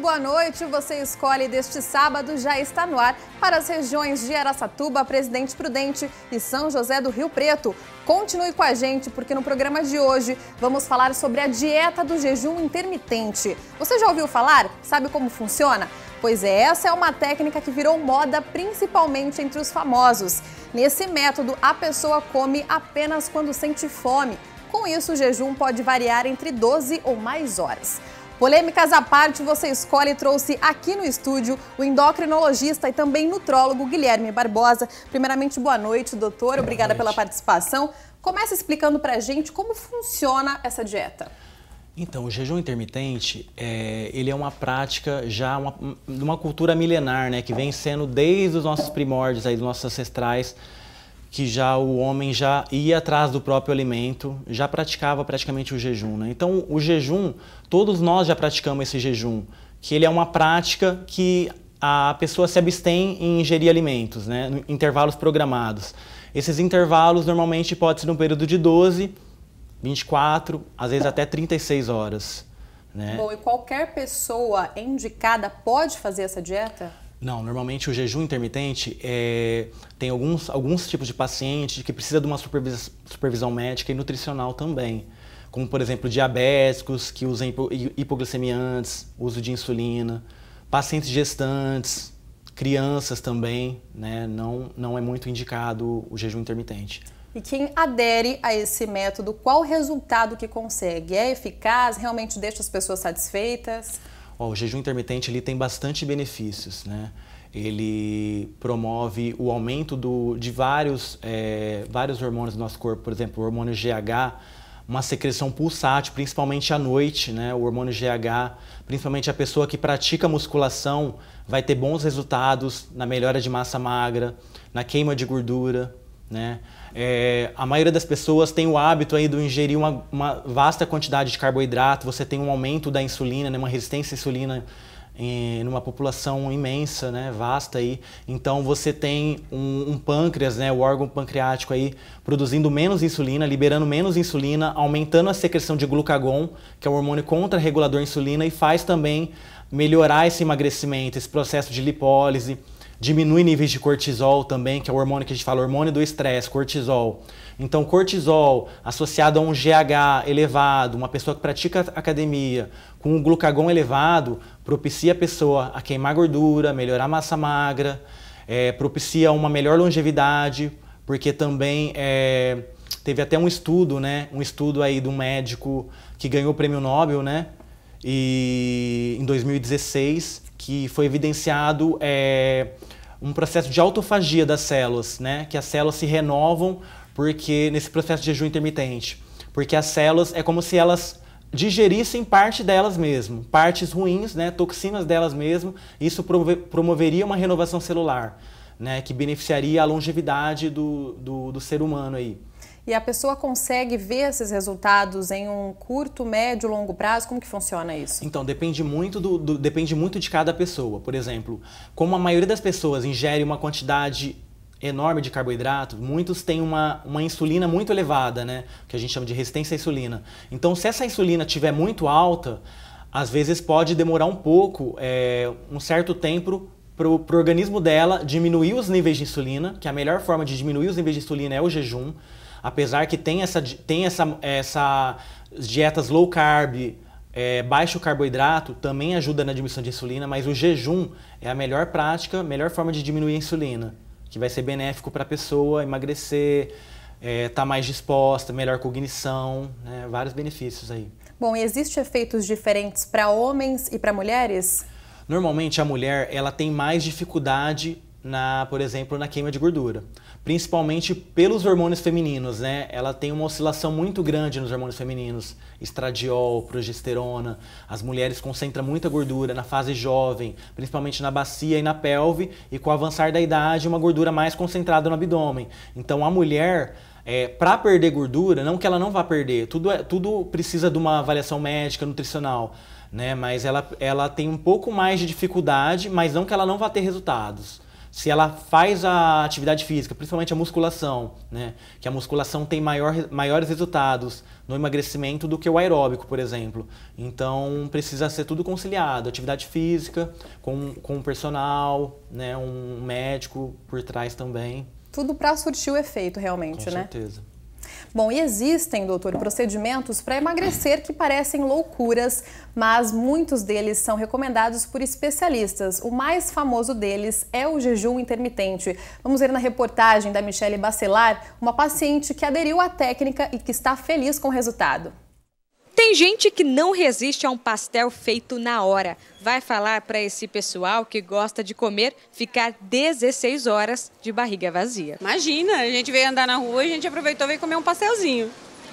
boa noite. Você escolhe deste sábado já está no ar para as regiões de Araçatuba, Presidente Prudente e São José do Rio Preto. Continue com a gente porque no programa de hoje vamos falar sobre a dieta do jejum intermitente. Você já ouviu falar? Sabe como funciona? Pois é, essa é uma técnica que virou moda principalmente entre os famosos. Nesse método, a pessoa come apenas quando sente fome. Com isso, o jejum pode variar entre 12 ou mais horas. Polêmicas à parte, você escolhe trouxe aqui no estúdio o endocrinologista e também nutrólogo Guilherme Barbosa. Primeiramente, boa noite, doutor. Boa Obrigada noite. pela participação. Começa explicando pra gente como funciona essa dieta. Então, o jejum intermitente, é, ele é uma prática já de uma, uma, cultura milenar, né, que vem sendo desde os nossos primórdios, aí, dos nossos ancestrais, que já o homem já ia atrás do próprio alimento, já praticava praticamente o jejum. Né? Então, o jejum, todos nós já praticamos esse jejum, que ele é uma prática que a pessoa se abstém em ingerir alimentos, né? intervalos programados. Esses intervalos normalmente podem ser um período de 12, 24, às vezes até 36 horas. Né? Bom, e qualquer pessoa indicada pode fazer essa dieta? Não, normalmente o jejum intermitente é, tem alguns, alguns tipos de paciente que precisa de uma supervis, supervisão médica e nutricional também, como por exemplo diabéticos que usam hipo, hipoglicemiantes, uso de insulina, pacientes gestantes, crianças também, né? Não, não é muito indicado o jejum intermitente. E quem adere a esse método, qual o resultado que consegue? É eficaz? Realmente deixa as pessoas satisfeitas? Ó, o jejum intermitente ele tem bastante benefícios, né? Ele promove o aumento do, de vários, é, vários hormônios do nosso corpo, por exemplo, o hormônio GH, uma secreção pulsátil, principalmente à noite, né? O hormônio GH, principalmente a pessoa que pratica musculação, vai ter bons resultados na melhora de massa magra, na queima de gordura, né? É, a maioria das pessoas tem o hábito aí de ingerir uma, uma, vasta quantidade de carboidrato, você tem um aumento da insulina, né, uma resistência à insulina em, é, numa população imensa, né, vasta aí. Então você tem um, um, pâncreas, né, o órgão pancreático aí produzindo menos insulina, liberando menos insulina, aumentando a secreção de glucagon, que é o hormônio contra-regulador insulina e faz também melhorar esse emagrecimento, esse processo de lipólise diminui níveis de cortisol também, que é o hormônio que a gente fala, hormônio do estresse, cortisol. Então, cortisol associado a um GH elevado, uma pessoa que pratica academia com um glucagon elevado, propicia a pessoa a queimar gordura, melhorar a massa magra, é, propicia uma melhor longevidade, porque também é, teve até um estudo, né? Um estudo aí de um médico que ganhou o prêmio Nobel, né? E em 2016 que foi evidenciado é, um processo de autofagia das células, né? Que as células se renovam porque nesse processo de jejum intermitente, porque as células é como se elas digerissem parte delas mesmo, partes ruins, né, toxinas delas mesmo, isso promoveria uma renovação celular, né, que beneficiaria a longevidade do, do, do ser humano aí e a pessoa consegue ver esses resultados em um curto, médio, longo prazo? Como que funciona isso? Então, depende muito, do, do depende muito de cada pessoa. Por exemplo, como a maioria das pessoas ingere uma quantidade enorme de carboidrato, muitos têm uma, uma insulina muito elevada, né? que a gente chama de resistência à insulina. Então, se essa insulina estiver muito alta, às vezes pode demorar um pouco, é, um certo tempo para o organismo dela diminuir os níveis de insulina, que a melhor forma de diminuir os níveis de insulina é o jejum. Apesar que tem essa, tem essa, essa dietas low carb, é, baixo carboidrato também ajuda na diminuição de insulina, mas o jejum é a melhor prática, melhor forma de diminuir a insulina, que vai ser benéfico para a pessoa emagrecer, estar é, tá mais disposta, melhor cognição, né, vários benefícios aí. Bom, e existem efeitos diferentes para homens e para mulheres? Normalmente a mulher ela tem mais dificuldade na, por exemplo, na queima de gordura principalmente pelos hormônios femininos, né? Ela tem uma oscilação muito grande nos hormônios femininos, estradiol, progesterona. As mulheres concentram muita gordura na fase jovem, principalmente na bacia e na pelve, e com o avançar da idade, uma gordura mais concentrada no abdômen. Então, a mulher é, para perder gordura, não que ela não vá perder, tudo, é, tudo precisa de uma avaliação médica, nutricional, né? Mas ela, ela tem um pouco mais de dificuldade, mas não que ela não vá ter resultados se ela faz a atividade física, principalmente a musculação, né? que a musculação tem maior, maiores resultados no emagrecimento do que o aeróbico, por exemplo. Então precisa ser tudo conciliado, atividade física com, com um personal, né? um médico por trás também. Tudo para surtir o efeito realmente, com né? Com certeza. Bom, e existem, doutor, procedimentos para emagrecer que parecem loucuras, mas muitos deles são recomendados por especialistas. O mais famoso deles é o jejum intermitente. Vamos ver na reportagem da Michelle Bacelar, uma paciente que aderiu à técnica e que está feliz com o resultado. Tem gente que não resiste a um pastel feito na hora. Vai falar para esse pessoal que gosta de comer ficar 16 horas de barriga vazia. Imagina, a gente veio andar na rua, a gente aproveitou e veio comer um pastelzinho.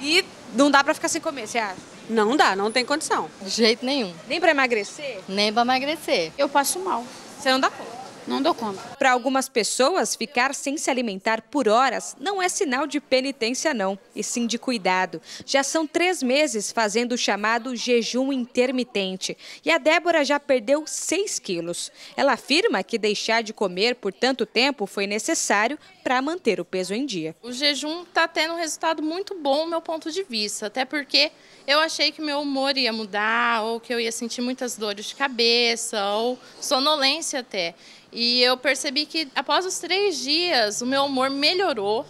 E não dá para ficar sem comer, você acha? Não dá, não tem condição. De jeito nenhum. Nem para emagrecer? Nem para emagrecer. Eu passo mal. Você não dá conta? Não dou conta. Para algumas pessoas, ficar sem se alimentar por horas não é sinal de penitência, não, e sim de cuidado. Já são três meses fazendo o chamado jejum intermitente. E a Débora já perdeu 6 quilos. Ela afirma que deixar de comer por tanto tempo foi necessário para manter o peso em dia. O jejum está tendo um resultado muito bom, do meu ponto de vista, até porque eu achei que meu humor ia mudar, ou que eu ia sentir muitas dores de cabeça, ou sonolência até. E eu percebi que após os três dias, o meu humor melhorou,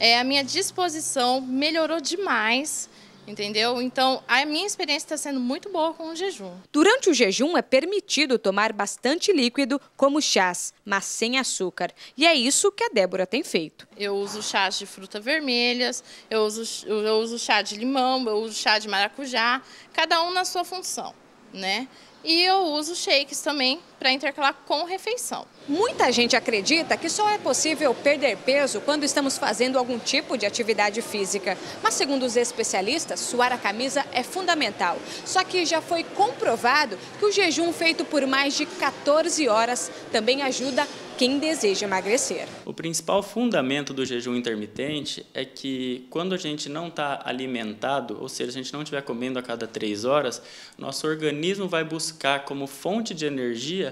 é, a minha disposição melhorou demais. Entendeu? Então, a minha experiência está sendo muito boa com o jejum. Durante o jejum é permitido tomar bastante líquido, como chás, mas sem açúcar. E é isso que a Débora tem feito. Eu uso chás de frutas vermelhas, eu uso, eu uso chá de limão, eu uso chá de maracujá, cada um na sua função, né? E eu uso shakes também, para intercalar com refeição. Muita gente acredita que só é possível perder peso quando estamos fazendo algum tipo de atividade física. Mas, segundo os especialistas, suar a camisa é fundamental. Só que já foi comprovado que o jejum feito por mais de 14 horas também ajuda quem deseja emagrecer. O principal fundamento do jejum intermitente é que quando a gente não está alimentado, ou seja, a gente não estiver comendo a cada três horas, nosso organismo vai buscar como fonte de energia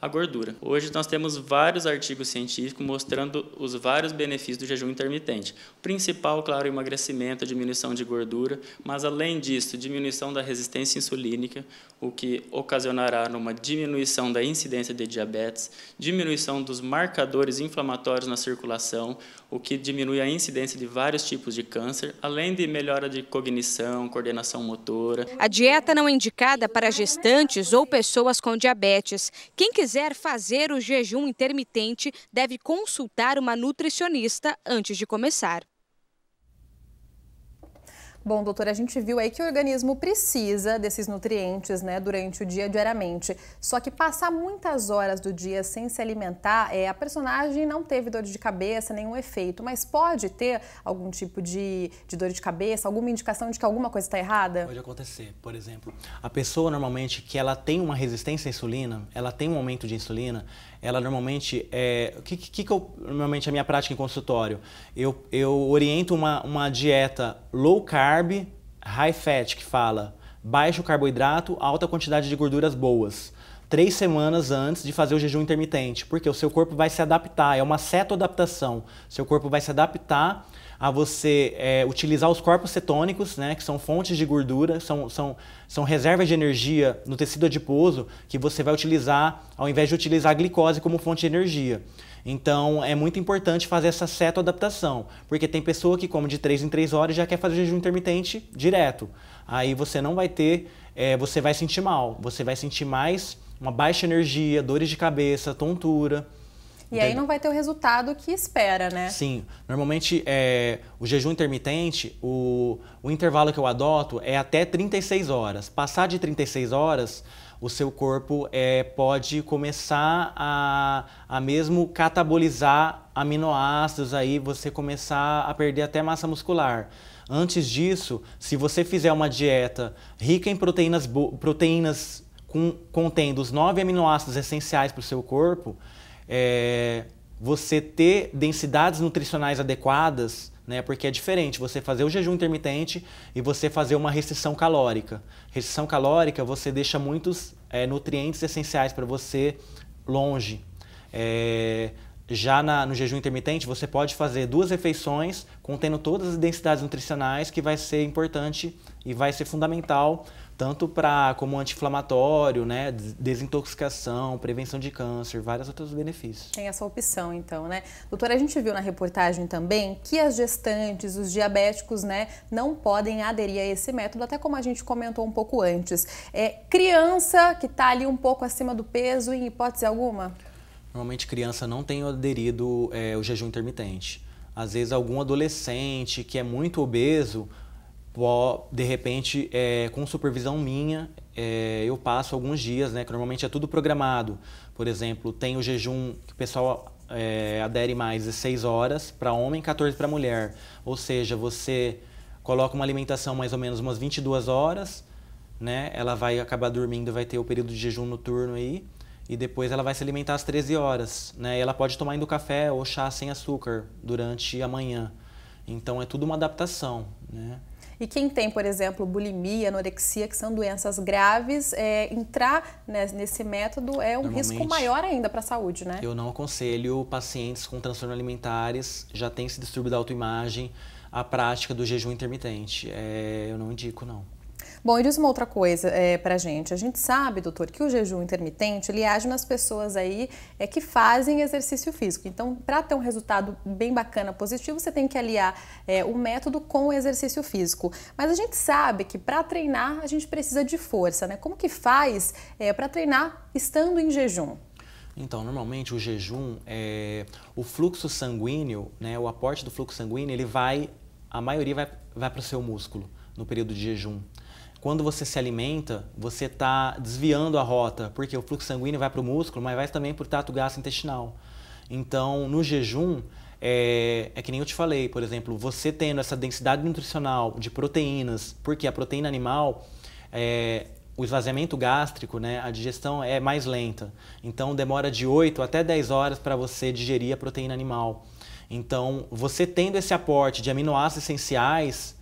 a gordura. Hoje nós temos vários artigos científicos mostrando os vários benefícios do jejum intermitente. O principal, claro, é o emagrecimento, a diminuição de gordura, mas além disso, diminuição da resistência insulínica, o que ocasionará numa diminuição da incidência de diabetes, diminuição dos marcadores inflamatórios na circulação, o que diminui a incidência de vários tipos de câncer, além de melhora de cognição, coordenação motora. A dieta não é indicada para gestantes ou pessoas com diabetes. Quem quiser quiser fazer o jejum intermitente, deve consultar uma nutricionista antes de começar. Bom, doutora, a gente viu aí que o organismo precisa desses nutrientes, né, durante o dia diariamente. Só que passar muitas horas do dia sem se alimentar, é, a personagem não teve dor de cabeça, nenhum efeito, mas pode ter algum tipo de, de dor de cabeça, alguma indicação de que alguma coisa está errada? Pode acontecer. Por exemplo, a pessoa normalmente que ela tem uma resistência à insulina, ela tem um aumento de insulina, ela normalmente é. O que, que, que eu, normalmente é a minha prática em consultório? Eu, eu oriento uma, uma dieta low carb, high fat, que fala baixo carboidrato, alta quantidade de gorduras boas. Três semanas antes de fazer o jejum intermitente, porque o seu corpo vai se adaptar, é uma cetoadaptação. Seu corpo vai se adaptar a você é, utilizar os corpos cetônicos, né, que são fontes de gordura, são, são, são reservas de energia no tecido adiposo que você vai utilizar ao invés de utilizar a glicose como fonte de energia. Então é muito importante fazer essa cetoadaptação, porque tem pessoa que come de 3 em 3 horas e já quer fazer jejum intermitente direto. Aí você não vai ter, é, você vai sentir mal, você vai sentir mais uma baixa energia, dores de cabeça, tontura. E aí não vai ter o resultado que espera, né? Sim. Normalmente, é, o jejum intermitente, o, o intervalo que eu adoto é até 36 horas. Passar de 36 horas, o seu corpo é, pode começar a, a mesmo catabolizar aminoácidos, aí você começar a perder até massa muscular. Antes disso, se você fizer uma dieta rica em proteínas, proteínas com, contendo os nove aminoácidos essenciais para o seu corpo, é, você ter densidades nutricionais adequadas, né? Porque é diferente você fazer o jejum intermitente e você fazer uma restrição calórica. Restrição calórica você deixa muitos é, nutrientes essenciais para você longe. É, já na, no jejum intermitente, você pode fazer duas refeições contendo todas as densidades nutricionais que vai ser importante e vai ser fundamental tanto para como anti-inflamatório, né, desintoxicação, prevenção de câncer, vários outros benefícios. Tem essa opção então, né? Doutora, a gente viu na reportagem também que as gestantes, os diabéticos, né, não podem aderir a esse método, até como a gente comentou um pouco antes. É criança que está ali um pouco acima do peso, em hipótese alguma? Normalmente criança não tem aderido é, o jejum intermitente. Às vezes algum adolescente que é muito obeso de repente, é, com supervisão minha, é, eu passo alguns dias, né? Que normalmente é tudo programado. Por exemplo, tem o jejum que o pessoal é, adere mais 16 horas para homem, 14 para mulher. Ou seja, você coloca uma alimentação mais ou menos umas 22 horas, né? Ela vai acabar dormindo, vai ter o período de jejum noturno aí. E depois ela vai se alimentar às 13 horas, né? E ela pode tomar ainda café ou chá sem açúcar durante a manhã. Então é tudo uma adaptação, né? E quem tem, por exemplo, bulimia, anorexia, que são doenças graves, é, entrar né, nesse método é um risco maior ainda para a saúde, né? Eu não aconselho pacientes com transtorno alimentares, já tem esse distúrbio da autoimagem, a prática do jejum intermitente. É, eu não indico, não. Bom, e diz uma outra coisa é, eh, para gente. A gente sabe, doutor, que o jejum intermitente ele age nas pessoas aí é, que fazem exercício físico. Então, para ter um resultado bem bacana, positivo, você tem que aliar é, o método com o exercício físico. Mas a gente sabe que para treinar a gente precisa de força, né? Como que faz é, para treinar estando em jejum? Então, normalmente o jejum, é, o fluxo sanguíneo, né, o aporte do fluxo sanguíneo, ele vai, a maioria vai, vai para o seu músculo no período de jejum quando você se alimenta, você está desviando a rota, porque o fluxo sanguíneo vai para o músculo, mas vai também para o trato gastrointestinal. Então, no jejum, é, é, que nem eu te falei, por exemplo, você tendo essa densidade nutricional de proteínas, porque a proteína animal, é, o esvaziamento gástrico, né, a digestão é mais lenta. Então, demora de 8 até 10 horas para você digerir a proteína animal. Então, você tendo esse aporte de aminoácidos essenciais,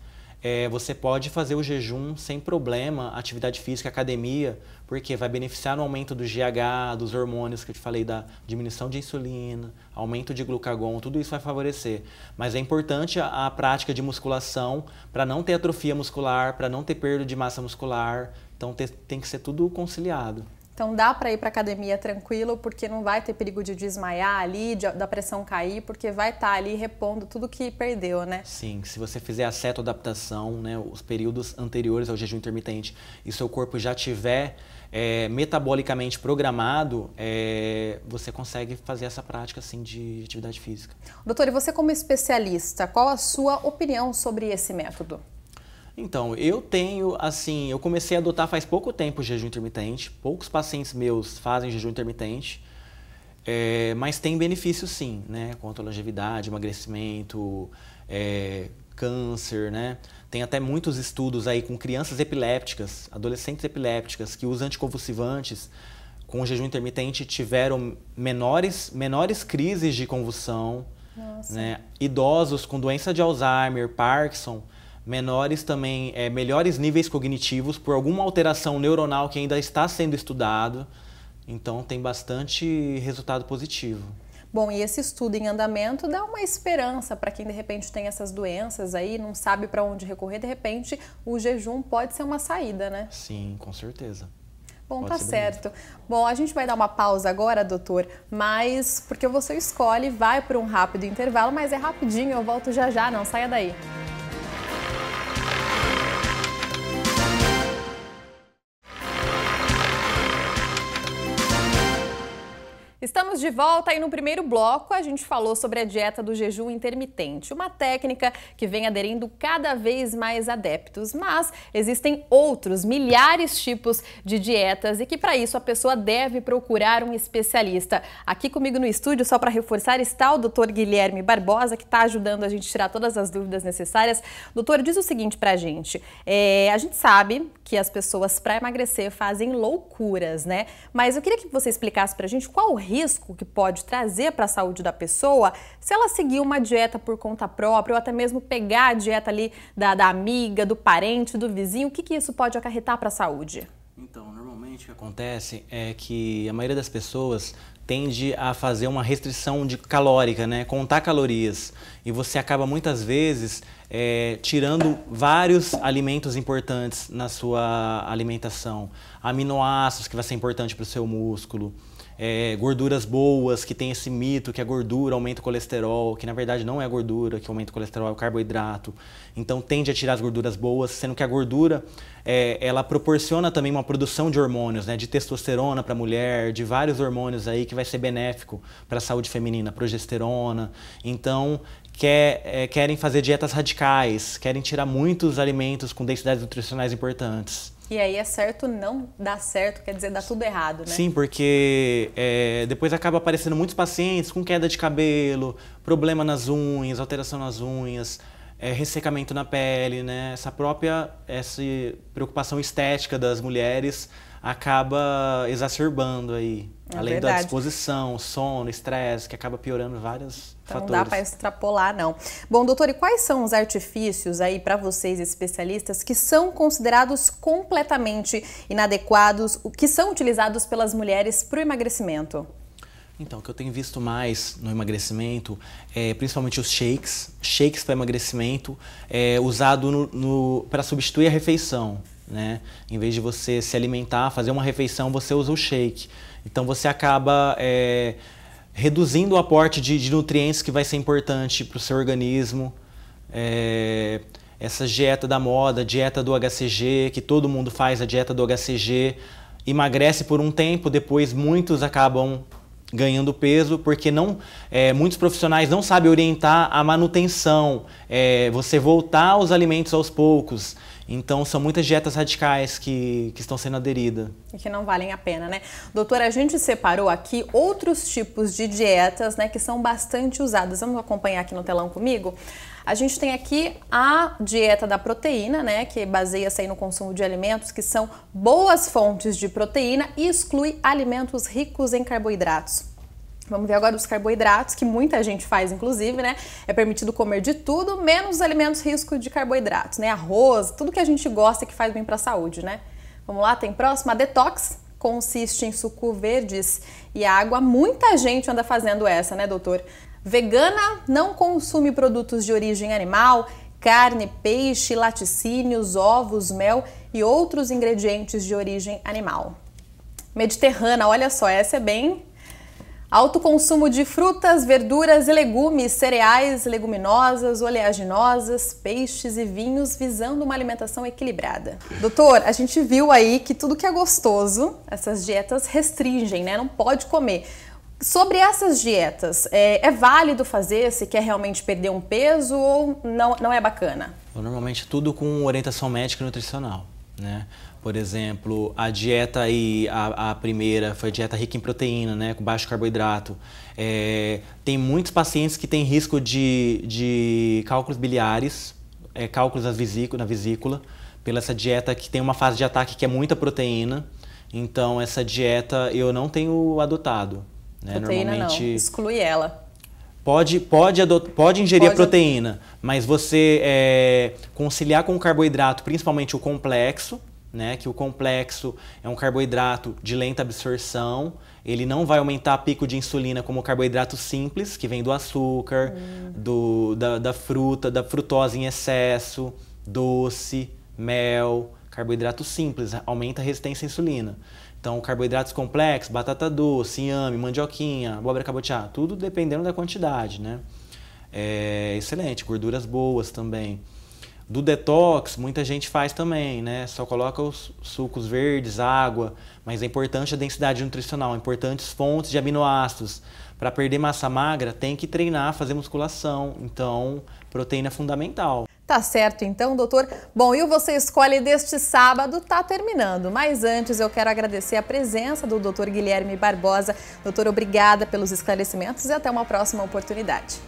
é, você pode fazer o jejum sem problema, atividade física, academia, porque vai beneficiar no aumento do GH, dos hormônios que eu te falei, da diminuição de insulina, aumento de glucagon, tudo isso vai favorecer. Mas é importante a, a prática de musculação para não ter atrofia muscular, para não ter perda de massa muscular, então te, tem que ser tudo conciliado. Então dá para ir para academia tranquilo, porque não vai ter perigo de desmaiar ali, de, da pressão cair, porque vai estar tá ali repondo tudo que perdeu, né? Sim, se você fizer a cetoadaptação, né, os períodos anteriores ao jejum intermitente, e seu corpo já tiver é, metabolicamente programado, é, você consegue fazer essa prática assim de atividade física. Doutor, e você como especialista, qual a sua opinião sobre esse método? Então, eu tenho, assim, eu comecei a adotar faz pouco tempo o jejum intermitente, poucos pacientes meus fazem jejum intermitente, é, mas tem benefícios sim, né? Quanto à longevidade, emagrecimento, é, câncer, né? Tem até muitos estudos aí com crianças epilépticas, adolescentes epilépticas que usam anticonvulsivantes com jejum intermitente tiveram menores, menores crises de convulsão, né? idosos com doença de Alzheimer, Parkinson, menores também, é, melhores níveis cognitivos por alguma alteração neuronal que ainda está sendo estudado. Então tem bastante resultado positivo. Bom, e esse estudo em andamento dá uma esperança para quem de repente tem essas doenças aí, não sabe para onde recorrer, de repente o jejum pode ser uma saída, né? Sim, com certeza. Bom, Pode tá certo. Bom, a gente vai dar uma pausa agora, doutor, mas porque você escolhe, vai por um rápido intervalo, mas é rapidinho, eu volto já já, não saia daí. Estamos de volta e no primeiro bloco a gente falou sobre a dieta do jejum intermitente, uma técnica que vem aderindo cada vez mais adeptos, mas existem outros milhares tipos de dietas e que para isso a pessoa deve procurar um especialista. Aqui comigo no estúdio, só para reforçar, está o Dr. Guilherme Barbosa, que está ajudando a gente a tirar todas as dúvidas necessárias. Doutor, diz o seguinte para a gente, é, a gente sabe que as pessoas para emagrecer fazem loucuras, né? Mas eu queria que você explicasse para a gente qual o risco que pode trazer para a saúde da pessoa se ela seguir uma dieta por conta própria ou até mesmo pegar a dieta ali da, da amiga, do parente, do vizinho? O que, que isso pode acarretar para a saúde? Então, normalmente o que acontece é que a maioria das pessoas tende a fazer uma restrição de calórica, né? contar calorias. E você acaba muitas vezes é, tirando vários alimentos importantes na sua alimentação. Aminoácidos, que vai ser importante para o seu músculo é, gorduras boas, que tem esse mito que a gordura aumenta o colesterol, que na verdade não é a gordura que aumenta o colesterol, é o carboidrato. Então tende a tirar as gorduras boas, sendo que a gordura é, ela proporciona também uma produção de hormônios, né, de testosterona para a mulher, de vários hormônios aí que vai ser benéfico para a saúde feminina, progesterona. Então quer, é, querem fazer dietas radicais, querem tirar muitos alimentos com densidades nutricionais importantes. E aí é certo não dá certo, quer dizer, dá tudo errado, né? Sim, porque é, depois acaba aparecendo muitos pacientes com queda de cabelo, problema nas unhas, alteração nas unhas, é, ressecamento na pele, né? Essa própria essa preocupação estética das mulheres acaba exacerbando aí. É além verdade. da disposição, sono, estresse, que acaba piorando várias então fatores. não dá para extrapolar, não. Bom, doutor, e quais são os artifícios aí para vocês, especialistas, que são considerados completamente inadequados, que são utilizados pelas mulheres para o emagrecimento? Então, o que eu tenho visto mais no emagrecimento é principalmente os shakes, shakes para emagrecimento, é, usado no, no para substituir a refeição. Né? Em vez de você se alimentar, fazer uma refeição, você usa o shake. Então você acaba é, reduzindo o aporte de, de nutrientes que vai ser importante para o seu organismo. É, essa dieta da moda, dieta do HCG, que todo mundo faz a dieta do HCG, emagrece por um tempo, depois muitos acabam ganhando peso, porque não é, muitos profissionais não sabem orientar a manutenção, é, você voltar aos alimentos aos poucos. Então, são muitas dietas radicais que, que estão sendo aderidas. E que não valem a pena, né? Doutora, a gente separou aqui outros tipos de dietas né, que são bastante usadas. Vamos acompanhar aqui no telão comigo? A gente tem aqui a dieta da proteína, né, que baseia-se no consumo de alimentos que são boas fontes de proteína e exclui alimentos ricos em carboidratos. Vamos ver agora os carboidratos, que muita gente faz, inclusive, né? É permitido comer de tudo, menos os alimentos risco de carboidratos, né? Arroz, tudo que a gente gosta que faz bem para a saúde, né? Vamos lá, tem próxima, a detox, consiste em suco verdes e água. Muita gente anda fazendo essa, né, doutor? Vegana não consome produtos de origem animal, carne, peixe, laticínios, ovos, mel e outros ingredientes de origem animal. Mediterrânea, olha só, essa é bem Alto consumo de frutas, verduras e legumes, cereais, leguminosas, oleaginosas, peixes e vinhos, visando uma alimentação equilibrada. Doutor, a gente viu aí que tudo que é gostoso, essas dietas restringem, né? Não pode comer. Sobre essas dietas, é, é válido fazer se quer realmente perder um peso ou não, não é bacana? Normalmente é tudo com orientação médica e nutricional. Né? Por exemplo, a dieta aí, a, a, primeira, foi dieta rica em proteína, né? Com baixo carboidrato. É, tem muitos pacientes que têm risco de, de cálculos biliares, é, cálculos na vesícula, na vesícula, pela essa dieta que tem uma fase de ataque que é muita proteína. Então, essa dieta eu não tenho adotado. Né? Proteína Normalmente... não, exclui ela. Pode, pode, pode ingerir pode... proteína, mas você é, conciliar com o carboidrato, principalmente o complexo, né? Que o complexo é um carboidrato de lenta absorção, ele não vai aumentar pico de insulina como o carboidrato simples, que vem do açúcar, hum. do, da, da fruta, da frutose em excesso, doce, mel, carboidrato simples, aumenta a resistência à insulina. Então, carboidratos complexos, batata doce, inhame, mandioquinha, abóbora cabotiá, tudo dependendo da quantidade, né? É, excelente, gorduras boas também. Do detox, muita gente faz também, né? Só coloca os sucos verdes, água, mas é importante a densidade nutricional, importantes fontes de aminoácidos. Para perder massa magra, tem que treinar, fazer musculação. Então, proteína é fundamental. Tá certo então, doutor. Bom, e o Você Escolhe deste sábado tá terminando, mas antes eu quero agradecer a presença do doutor Guilherme Barbosa. Doutor, obrigada pelos esclarecimentos e até uma próxima oportunidade.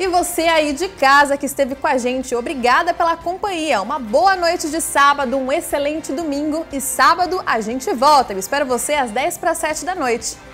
E você aí de casa que esteve com a gente, obrigada pela companhia. Uma boa noite de sábado, um excelente domingo e sábado a gente volta. Eu espero você às 10 para 7 da noite.